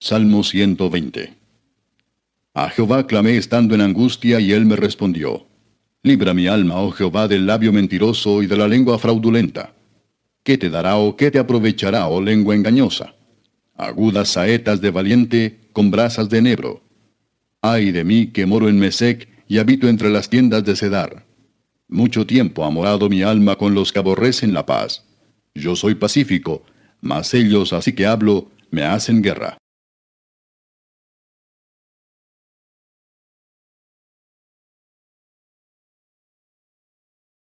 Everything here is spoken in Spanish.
Salmo 120. A Jehová clamé estando en angustia y él me respondió. Libra mi alma, oh Jehová, del labio mentiroso y de la lengua fraudulenta. ¿Qué te dará o qué te aprovechará, oh lengua engañosa? Agudas saetas de valiente con brasas de enebro. Ay de mí que moro en Mesec y habito entre las tiendas de Cedar. Mucho tiempo ha morado mi alma con los que aborrecen la paz. Yo soy pacífico, mas ellos, así que hablo, me hacen guerra.